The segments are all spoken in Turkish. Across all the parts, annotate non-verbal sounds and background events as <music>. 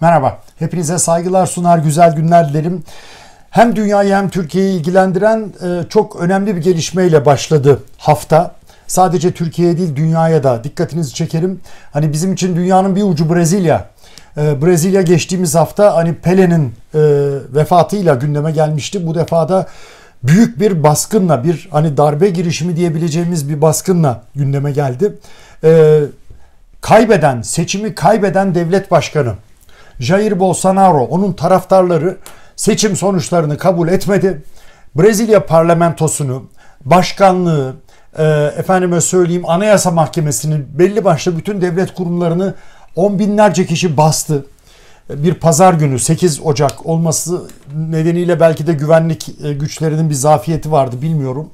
Merhaba, hepinize saygılar sunar, güzel günler dilerim. Hem dünyayı hem Türkiye'yi ilgilendiren e, çok önemli bir gelişmeyle başladı hafta. Sadece Türkiye'ye değil dünyaya da dikkatinizi çekerim. Hani bizim için dünyanın bir ucu Brezilya. E, Brezilya geçtiğimiz hafta hani Pele'nin e, vefatıyla gündeme gelmişti. Bu defa da büyük bir baskınla bir hani darbe girişimi diyebileceğimiz bir baskınla gündeme geldi. Kaybeden, seçimi kaybeden devlet başkanı Jair Bolsonaro, onun taraftarları seçim sonuçlarını kabul etmedi. Brezilya parlamentosunu, başkanlığı, e, efendime söyleyeyim anayasa mahkemesini, belli başlı bütün devlet kurumlarını on binlerce kişi bastı. Bir pazar günü 8 Ocak olması nedeniyle belki de güvenlik e, güçlerinin bir zafiyeti vardı bilmiyorum.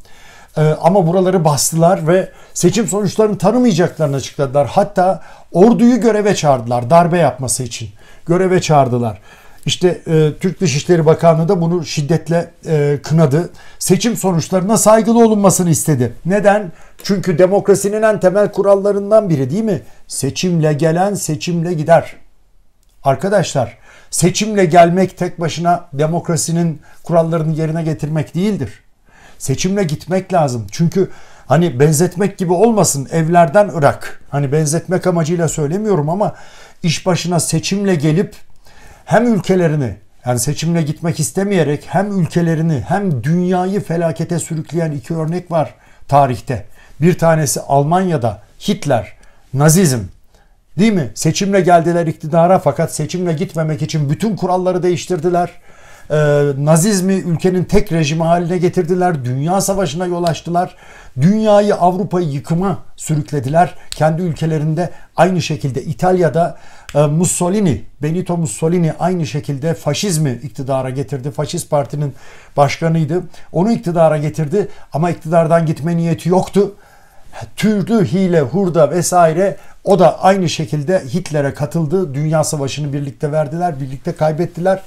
E, ama buraları bastılar ve seçim sonuçlarını tanımayacaklarını açıkladılar. Hatta orduyu göreve çağırdılar darbe yapması için göreve çağırdılar. İşte e, Türk Dışişleri Bakanlığı da bunu şiddetle e, kınadı. Seçim sonuçlarına saygılı olunmasını istedi. Neden? Çünkü demokrasinin en temel kurallarından biri değil mi? Seçimle gelen seçimle gider. Arkadaşlar seçimle gelmek tek başına demokrasinin kurallarını yerine getirmek değildir. Seçimle gitmek lazım. Çünkü hani benzetmek gibi olmasın evlerden Irak. Hani benzetmek amacıyla söylemiyorum ama iş başına seçimle gelip hem ülkelerini yani seçimle gitmek istemeyerek hem ülkelerini hem dünyayı felakete sürükleyen iki örnek var tarihte. Bir tanesi Almanya'da Hitler, Nazizm değil mi? Seçimle geldiler iktidara fakat seçimle gitmemek için bütün kuralları değiştirdiler. Ee, nazizmi ülkenin tek rejimi haline getirdiler. Dünya savaşına yol açtılar. Dünyayı Avrupa'yı yıkıma sürüklediler. Kendi ülkelerinde aynı şekilde İtalya'da e, Mussolini, Benito Mussolini aynı şekilde faşizmi iktidara getirdi. Faşist partinin başkanıydı. Onu iktidara getirdi ama iktidardan gitme niyeti yoktu türlü hile, hurda vesaire o da aynı şekilde Hitler'e katıldı. Dünya Savaşı'nı birlikte verdiler, birlikte kaybettiler.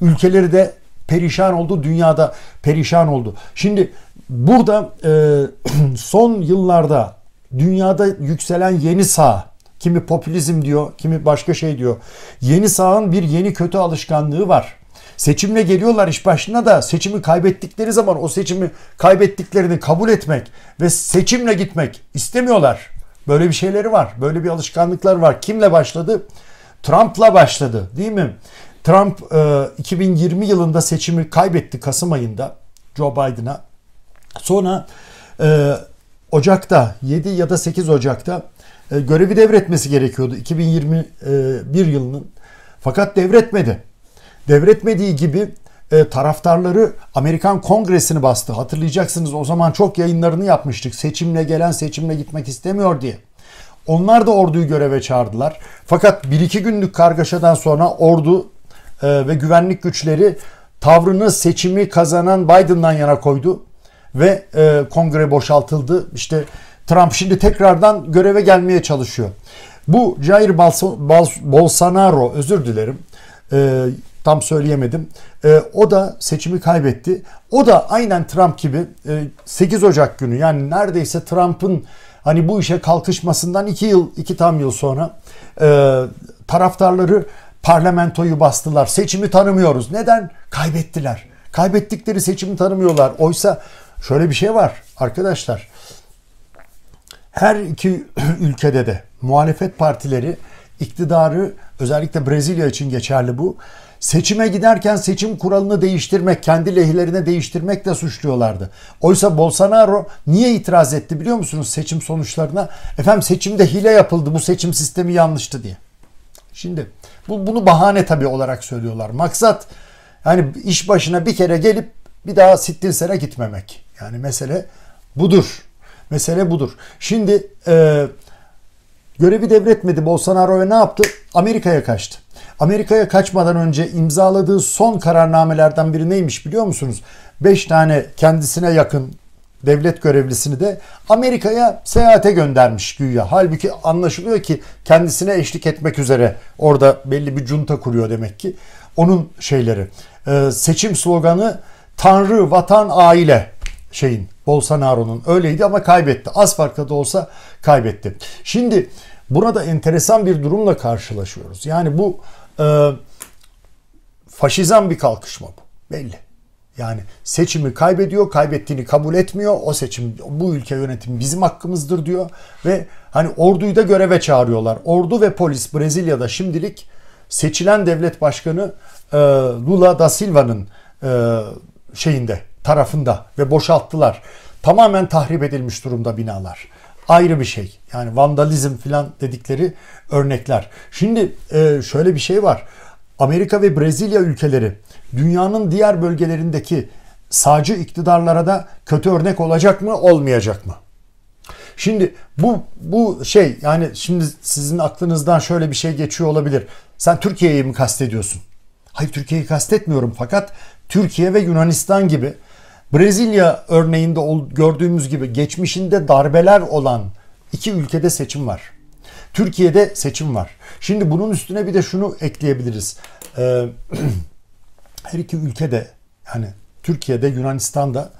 Ülkeleri de perişan oldu, dünyada perişan oldu. Şimdi burada e, <clears throat> son yıllarda dünyada yükselen yeni sağ, kimi popülizm diyor, kimi başka şey diyor. Yeni sağın bir yeni kötü alışkanlığı var. Seçimle geliyorlar iş başına da seçimi kaybettikleri zaman o seçimi kaybettiklerini kabul etmek ve seçimle gitmek istemiyorlar. Böyle bir şeyleri var. Böyle bir alışkanlıklar var. Kimle başladı? Trump'la başladı değil mi? Trump 2020 e, yılında seçimi kaybetti Kasım ayında Joe Biden'a. Sonra e, Ocak'ta 7 ya da 8 Ocak'ta e, görevi devretmesi gerekiyordu 2021 yılının. Fakat devretmedi. Devretmediği gibi taraftarları Amerikan Kongresi'ni bastı. Hatırlayacaksınız o zaman çok yayınlarını yapmıştık. Seçimle gelen seçimle gitmek istemiyor diye. Onlar da orduyu göreve çağırdılar. Fakat bir iki günlük kargaşadan sonra ordu ee, ve güvenlik güçleri tavrını seçimi kazanan Biden'dan yana koydu ve e, kongre boşaltıldı. İşte Trump şimdi tekrardan göreve gelmeye çalışıyor. Bu Jair Bolsonaro özür dilerim. E, tam söyleyemedim. E, o da seçimi kaybetti. O da aynen Trump gibi e, 8 Ocak günü yani neredeyse Trump'ın hani bu işe kalkışmasından 2 yıl 2 tam yıl sonra e, taraftarları Parlamentoyu bastılar. Seçimi tanımıyoruz. Neden? Kaybettiler. Kaybettikleri seçimi tanımıyorlar. Oysa şöyle bir şey var arkadaşlar. Her iki <clears throat> ülkede de muhalefet partileri iktidarı özellikle Brezilya için geçerli bu. Seçime giderken seçim kuralını değiştirmek, kendi lehlerine değiştirmekle suçluyorlardı. Oysa Bolsonaro niye itiraz etti biliyor musunuz seçim sonuçlarına? Efendim seçimde hile yapıldı, bu seçim sistemi yanlıştı diye. Şimdi bu, bunu bahane tabii olarak söylüyorlar. Maksat yani iş başına bir kere gelip bir daha sittin sene gitmemek. Yani mesele budur. Mesele budur. Şimdi e, görevi devretmedi Bolsonaro ve ne yaptı? Amerika'ya kaçtı. Amerika'ya kaçmadan önce imzaladığı son kararnamelerden biri neymiş biliyor musunuz? 5 tane kendisine yakın devlet görevlisini de Amerika'ya seyahate göndermiş güya. Halbuki anlaşılıyor ki kendisine eşlik etmek üzere orada belli bir junta kuruyor demek ki. Onun şeyleri ee, seçim sloganı Tanrı, Vatan, Aile şeyin Bolsonaro'nun öyleydi ama kaybetti. Az farkla da olsa kaybetti. Şimdi burada enteresan bir durumla karşılaşıyoruz. Yani bu e, faşizan bir kalkışma bu belli. Yani seçimi kaybediyor, kaybettiğini kabul etmiyor. O seçim bu ülke yönetimi bizim hakkımızdır diyor ve hani orduyu da göreve çağırıyorlar. Ordu ve polis Brezilya'da şimdilik seçilen devlet başkanı e, Lula da Silva'nın e, şeyinde tarafında ve boşalttılar. Tamamen tahrip edilmiş durumda binalar. Ayrı bir şey. Yani vandalizm filan dedikleri örnekler. Şimdi e, şöyle bir şey var. Amerika ve Brezilya ülkeleri dünyanın diğer bölgelerindeki sağcı iktidarlara da kötü örnek olacak mı, olmayacak mı? Şimdi bu bu şey yani şimdi sizin aklınızdan şöyle bir şey geçiyor olabilir. Sen Türkiye'yi mi kastediyorsun? Hayır Türkiye'yi kastetmiyorum fakat Türkiye ve Yunanistan gibi Brezilya örneğinde gördüğümüz gibi geçmişinde darbeler olan iki ülkede seçim var. Türkiye'de seçim var. Şimdi bunun üstüne bir de şunu ekleyebiliriz. Ee, <clears throat> her iki ülkede yani Türkiye'de Yunanistan'da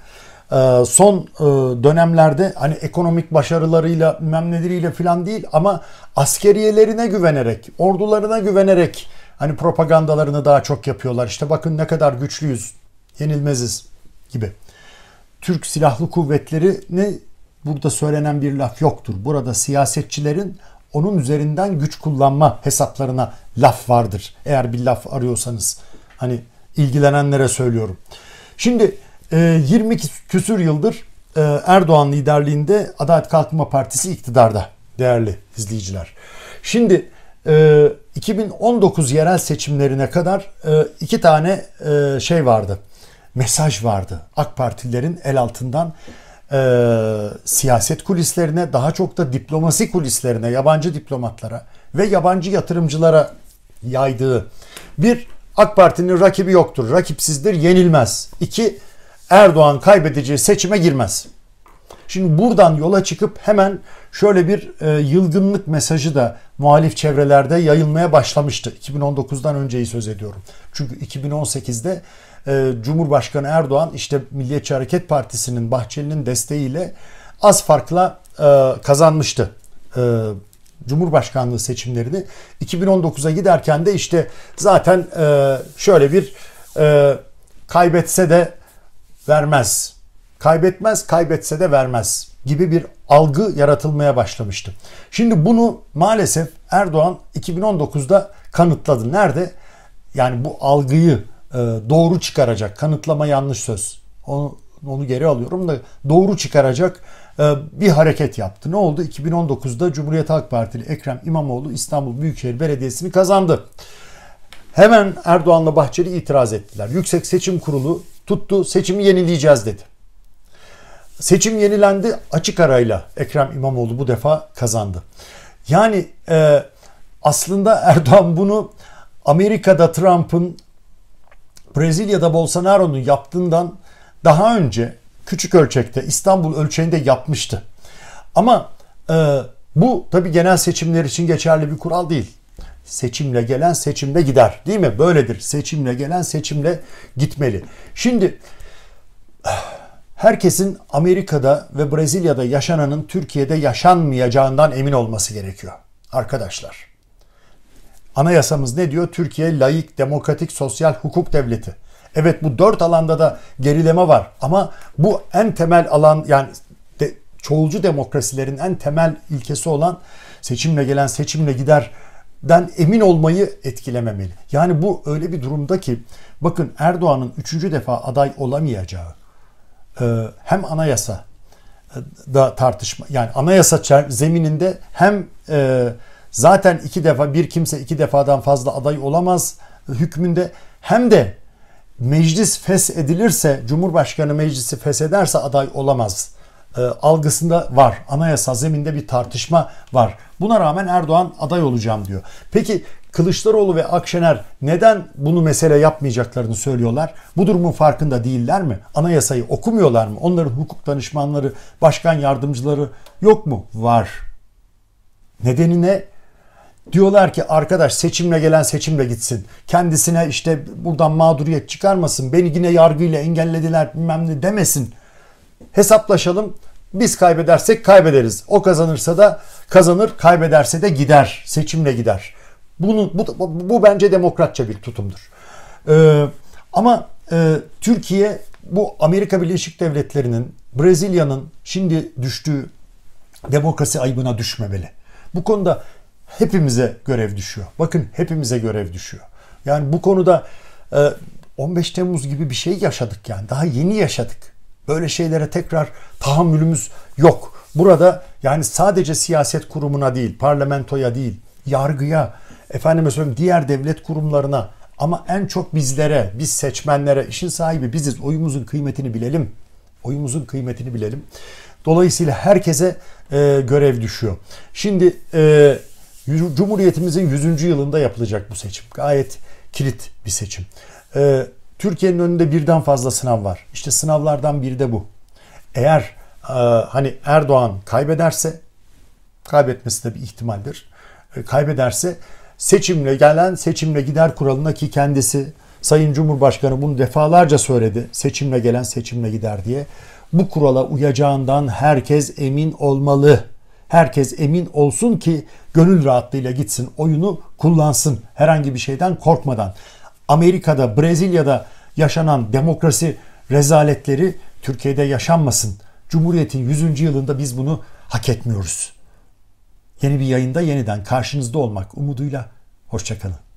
e, son e, dönemlerde hani ekonomik başarılarıyla memneleriyle filan değil ama askeriyelerine güvenerek, ordularına güvenerek hani propagandalarını daha çok yapıyorlar. İşte bakın ne kadar güçlüyüz, yenilmeziz gibi. Türk Silahlı Kuvvetleri'ni burada söylenen bir laf yoktur. Burada siyasetçilerin onun üzerinden güç kullanma hesaplarına laf vardır. Eğer bir laf arıyorsanız hani ilgilenenlere söylüyorum. Şimdi 20 e, küsür yıldır e, Erdoğan liderliğinde Adalet Kalkınma Partisi iktidarda değerli izleyiciler. Şimdi 2019 e, yerel seçimlerine kadar iki tane şey vardı. Mesaj vardı. AK Partililerin el altından e, siyaset kulislerine, daha çok da diplomasi kulislerine, yabancı diplomatlara ve yabancı yatırımcılara yaydığı bir AK Parti'nin rakibi yoktur, rakipsizdir, yenilmez. İki, Erdoğan kaybedeceği seçime girmez. Şimdi buradan yola çıkıp hemen şöyle bir e, yılgınlık mesajı da muhalif çevrelerde yayılmaya başlamıştı. 2019'dan önceyi söz ediyorum. Çünkü 2018'de ee, Cumhurbaşkanı Erdoğan işte Milliyetçi Hareket Partisi'nin Bahçeli'nin desteğiyle az farkla e, kazanmıştı. Ee, Cumhurbaşkanlığı seçimlerini 2019'a giderken de işte zaten e, şöyle bir e, kaybetse de vermez. Kaybetmez, kaybetse de vermez gibi bir algı yaratılmaya başlamıştı. Şimdi bunu maalesef Erdoğan 2019'da kanıtladı. Nerede? Yani bu algıyı e, doğru çıkaracak. Kanıtlama yanlış söz. Onu, onu geri alıyorum da doğru çıkaracak e, bir hareket yaptı. Ne oldu? 2019'da Cumhuriyet Halk Partili Ekrem İmamoğlu İstanbul Büyükşehir Belediyesi'ni kazandı. Hemen Erdoğan'la Bahçeli itiraz ettiler. Yüksek Seçim Kurulu tuttu seçimi yenileyeceğiz dedi. Seçim yenilendi açık arayla Ekrem İmamoğlu bu defa kazandı. Yani e, aslında Erdoğan bunu Amerika'da Trump'ın Brezilya'da Bolsonaro'nun yaptığından daha önce küçük ölçekte İstanbul ölçeğinde yapmıştı. Ama e, bu tabi genel seçimler için geçerli bir kural değil. Seçimle gelen seçimle gider değil mi? Böyledir. Seçimle gelen seçimle gitmeli. Şimdi herkesin Amerika'da ve Brezilya'da yaşananın Türkiye'de yaşanmayacağından emin olması gerekiyor arkadaşlar. Anayasamız ne diyor? Türkiye layık, demokratik, sosyal hukuk devleti. Evet bu dört alanda da gerileme var ama bu en temel alan yani de, çoğulcu demokrasilerin en temel ilkesi olan seçimle gelen seçimle gider den emin olmayı etkilememeli. Yani bu öyle bir durumda ki bakın Erdoğan'ın üçüncü defa aday olamayacağı e, hem anayasa e, da tartışma yani anayasa zemininde hem e, zaten iki defa bir kimse iki defadan fazla aday olamaz hükmünde hem de meclis fes edilirse Cumhurbaşkanı meclisi fes ederse aday olamaz e, algısında var. Anayasa zeminde bir tartışma var. Buna rağmen Erdoğan aday olacağım diyor. Peki Kılıçdaroğlu ve Akşener neden bunu mesele yapmayacaklarını söylüyorlar? Bu durumun farkında değiller mi? Anayasayı okumuyorlar mı? Onların hukuk danışmanları, başkan yardımcıları yok mu? Var. Nedeni ne? Diyorlar ki arkadaş seçimle gelen seçimle gitsin. Kendisine işte buradan mağduriyet çıkarmasın. Beni yine yargıyla engellediler bilmem ne demesin. Hesaplaşalım. Biz kaybedersek kaybederiz. O kazanırsa da kazanır, kaybederse de gider. Seçimle gider. Bunu bu, bu, bu bence demokratça bir tutumdur. Ee, ama e, Türkiye bu Amerika Birleşik Devletleri'nin, Brezilya'nın şimdi düştüğü demokrasi ayıbına düşmemeli. Bu konuda hepimize görev düşüyor. Bakın hepimize görev düşüyor. Yani bu konuda 15 e, Temmuz gibi bir şey yaşadık yani. Daha yeni yaşadık. Böyle şeylere tekrar tahammülümüz yok. Burada yani sadece siyaset kurumuna değil, parlamentoya değil, yargıya, efendime söyleyeyim diğer devlet kurumlarına ama en çok bizlere, biz seçmenlere, işin sahibi biziz. Oyumuzun kıymetini bilelim. Oyumuzun kıymetini bilelim. Dolayısıyla herkese e, görev düşüyor. Şimdi e, Cumhuriyetimizin 100. yılında yapılacak bu seçim. Gayet kilit bir seçim. Ee, Türkiye'nin önünde birden fazla sınav var. İşte sınavlardan biri de bu. Eğer e, hani Erdoğan kaybederse, kaybetmesi de bir ihtimaldir. E, kaybederse seçimle gelen seçimle gider kuralına ki kendisi Sayın Cumhurbaşkanı bunu defalarca söyledi. Seçimle gelen seçimle gider diye. Bu kurala uyacağından herkes emin olmalı. Herkes emin olsun ki gönül rahatlığıyla gitsin oyunu kullansın herhangi bir şeyden korkmadan. Amerika'da, Brezilya'da yaşanan demokrasi rezaletleri Türkiye'de yaşanmasın. Cumhuriyetin 100. yılında biz bunu hak etmiyoruz. Yeni bir yayında yeniden karşınızda olmak umuduyla hoşçakalın.